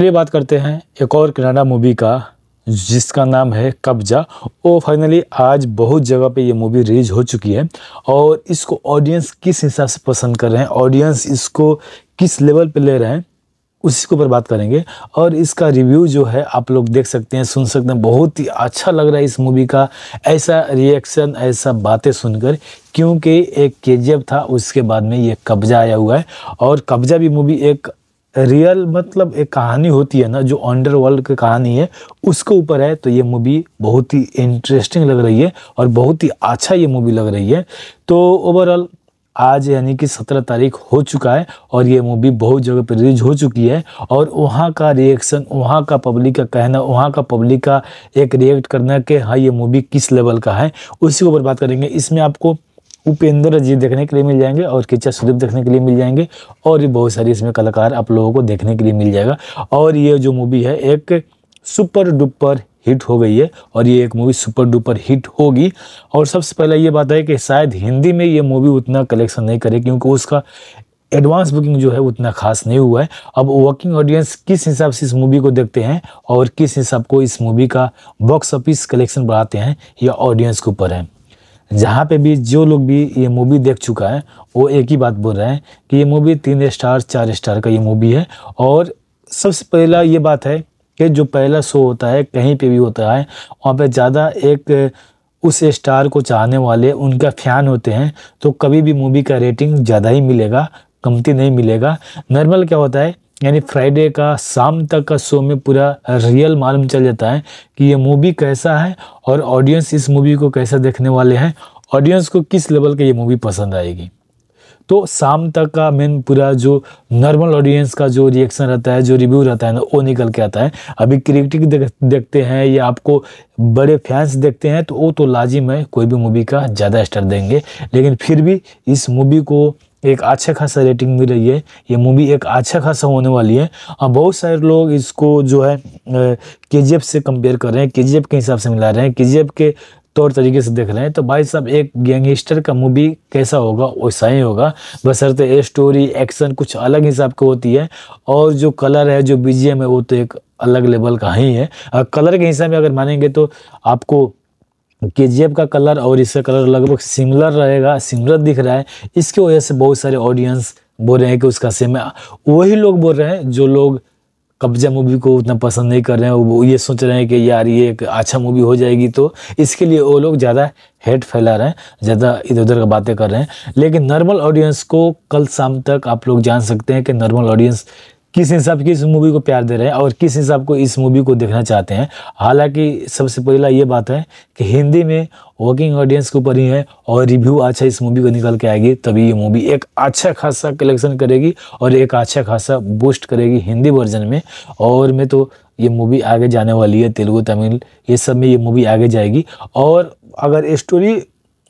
चलिए बात करते हैं एक और कनाडा मूवी का जिसका नाम है कब्जा और फाइनली आज बहुत जगह पे ये मूवी रिलीज हो चुकी है और इसको ऑडियंस किस हिसाब से पसंद कर रहे हैं ऑडियंस इसको किस लेवल पे ले रहे हैं उसी के ऊपर बात करेंगे और इसका रिव्यू जो है आप लोग देख सकते हैं सुन सकते हैं बहुत ही अच्छा लग रहा है इस मूवी का ऐसा रिएक्शन ऐसा बातें सुनकर क्योंकि एक के था उसके बाद में ये कब्जा आया हुआ है और कब्जा भी मूवी एक रियल मतलब एक कहानी होती है ना जो अंडर वर्ल्ड की कहानी है उसके ऊपर है तो ये मूवी बहुत ही इंटरेस्टिंग लग रही है और बहुत ही अच्छा ये मूवी लग रही है तो ओवरऑल आज यानी कि सत्रह तारीख हो चुका है और ये मूवी बहुत जगह पर रिलीज हो चुकी है और वहाँ का रिएक्शन वहाँ का पब्लिक का कहना वहाँ का पब्लिक का एक रिएक्ट करना कि हाँ ये मूवी किस लेवल का है उसी के ऊपर बात करेंगे इसमें आपको उपेंद्र जी देखने के लिए मिल जाएंगे और किच्चा सुदीप देखने के लिए मिल जाएंगे और भी बहुत सारी इसमें कलाकार आप लोगों को देखने के लिए मिल जाएगा और ये जो मूवी है एक सुपर डुपर हिट हो गई है और ये एक मूवी सुपर डुपर हिट होगी और सबसे पहले ये बात है कि शायद हिंदी में ये मूवी उतना कलेक्शन नहीं करे क्योंकि उसका एडवांस बुकिंग जो है उतना खास नहीं हुआ है अब वर्किंग ऑडियंस किस हिसाब से इस मूवी को देखते हैं और किस हिसाब को इस मूवी का बॉक्स ऑफिस कलेक्शन बढ़ाते हैं यह ऑडियंस के ऊपर है जहाँ पे भी जो लोग भी ये मूवी देख चुका है वो एक ही बात बोल रहे हैं कि ये मूवी तीन स्टार चार स्टार का ये मूवी है और सबसे पहला ये बात है कि जो पहला शो होता है कहीं पे भी होता है वहाँ पे ज़्यादा एक उस स्टार को चाहने वाले उनका फैन होते हैं तो कभी भी मूवी का रेटिंग ज़्यादा ही मिलेगा कमती नहीं मिलेगा नॉर्मल क्या होता है यानी फ्राइडे का शाम तक का शो में पूरा रियल मालूम चल जाता है कि ये मूवी कैसा है और ऑडियंस इस मूवी को कैसा देखने वाले हैं ऑडियंस को किस लेवल का ये मूवी पसंद आएगी तो शाम तक का मेन पूरा जो नॉर्मल ऑडियंस का जो रिएक्शन रहता है जो रिव्यू रहता है ना वो निकल के आता है अभी क्रिकेटिक देखते हैं या आपको बड़े फैंस देखते हैं तो वो तो लाजिम है कोई भी मूवी का ज़्यादा स्टार देंगे लेकिन फिर भी इस मूवी को एक अच्छा खासा रेटिंग मिल रही है ये मूवी एक अच्छा खासा होने वाली है और बहुत सारे लोग इसको जो है के से कंपेयर कर रहे हैं के के हिसाब से मिला रहे हैं के के तौर तरीके से देख रहे हैं तो भाई साहब एक गैंगस्टर का मूवी कैसा होगा वैसा ही होगा बसरते ए स्टोरी एक्शन कुछ अलग हिसाब की होती है और जो कलर है जो बीजेम है वो तो एक अलग लेवल का ही है कलर के हिसाब में अगर मानेंगे तो आपको के का कलर और इसका कलर लगभग सिमिलर रहेगा सिमिलर दिख रहा है इसकी वजह से बहुत सारे ऑडियंस बोल रहे हैं कि उसका सेम है वही लोग बोल रहे हैं जो लोग कब्जा मूवी को उतना पसंद नहीं कर रहे हैं वो ये सोच रहे हैं कि यार ये एक अच्छा मूवी हो जाएगी तो इसके लिए वो लोग ज़्यादा हेट फैला रहे हैं ज़्यादा इधर उधर का बातें कर रहे हैं लेकिन नॉर्मल ऑडियंस को कल शाम तक आप लोग जान सकते हैं कि नॉर्मल ऑडियंस किस हिसाब की इस मूवी को प्यार दे रहे हैं और किस हिसाब को इस मूवी को देखना चाहते हैं हालांकि सबसे पहला ये बात है कि हिंदी में वर्किंग ऑडियंस के ऊपर ही है और रिव्यू अच्छा इस मूवी को निकल के आएगी तभी ये मूवी एक अच्छा खासा कलेक्शन करेगी और एक अच्छा खासा बूस्ट करेगी हिंदी वर्जन में और मैं तो ये मूवी आगे जाने वाली है तेलुगु तमिल ये सब में ये मूवी आगे जाएगी और अगर स्टोरी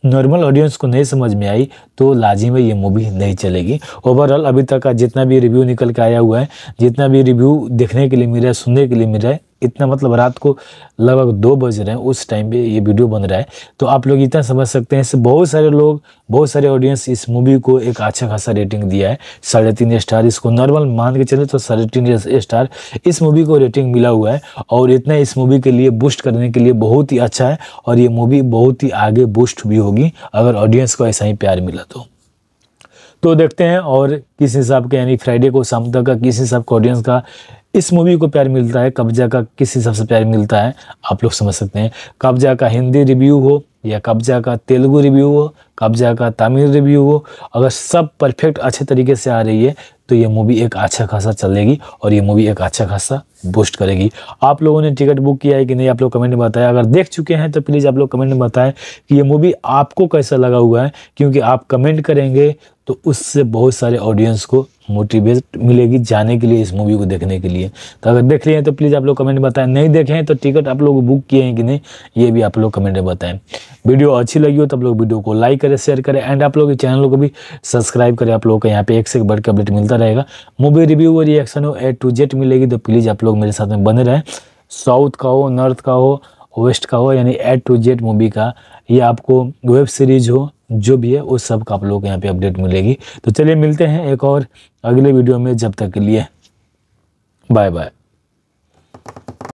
नॉर्मल ऑडियंस को नहीं समझ में आई तो लाजी में ये मूवी नहीं चलेगी ओवरऑल अभी तक का जितना भी रिव्यू निकल के आया हुआ है जितना भी रिव्यू देखने के लिए मिल रहा है सुनने के लिए मिल रहा है इतना मतलब रात को लगभग दो बज रहे हैं उस टाइम पे ये वीडियो बन रहा है तो आप लोग इतना समझ सकते हैं इससे बहुत सारे लोग बहुत सारे ऑडियंस इस मूवी को एक अच्छा खासा रेटिंग दिया है साढ़े तीन स्टार इसको नॉर्मल मान के चले तो साढ़े तीन स्टार इस मूवी को रेटिंग मिला हुआ है और इतना इस मूवी के लिए बूस्ट करने के लिए बहुत ही अच्छा है और ये मूवी बहुत ही आगे बूस्ट भी होगी अगर ऑडियंस को ऐसा ही प्यार मिला तो तो देखते हैं और किस हिसाब के यानी फ्राइडे को शाम तक का किस हिसाब का ऑडियंस का इस मूवी को प्यार मिलता है कब्जा का किस हिसाब से प्यार मिलता है आप लोग समझ सकते हैं कब्जा का हिंदी रिव्यू हो या कब्जा का तेलुगू रिव्यू हो कब्जा का तमिल रिव्यू हो अगर सब परफेक्ट अच्छे तरीके से आ रही है तो ये मूवी एक अच्छा खासा चलेगी और ये मूवी एक अच्छा खासा बूस्ट करेगी आप लोगों ने टिकट बुक किया है कि नहीं आप लोग कमेंट में बताएं अगर देख चुके हैं तो प्लीज़ आप लोग कमेंट में बताएं कि ये मूवी आपको कैसा लगा हुआ है क्योंकि आप कमेंट करेंगे तो उससे बहुत सारे ऑडियंस को मोटिवेट मिलेगी जाने के लिए इस मूवी को देखने के लिए तो अगर देख रहे हैं तो प्लीज़ आप लोग कमेंट में बताएं नहीं देखे हैं तो टिकट आप लोग बुक किए हैं कि नहीं ये भी आप लोग कमेंट में बताएं वीडियो अच्छी लगी हो तो आप लोग वीडियो को लाइक करें शेयर करें एंड आप लोग चैनल को भी सब्सक्राइब करें आप लोग को यहाँ पे एक से एक बढ़ के अपडेट मिलता रहेगा मूवी रिव्यू और रिएक्शन हो ए टू जेड मिलेगी तो प्लीज़ आप लोग मेरे साथ में बने रहें साउथ का हो नॉर्थ का हो वेस्ट का हो यानी ए टू जेड मूवी का ये आपको वेब सीरीज हो जो भी है वो सब का आप लोग को यहाँ पे अपडेट मिलेगी तो चलिए मिलते हैं एक और अगले वीडियो में जब तक के लिए बाय बाय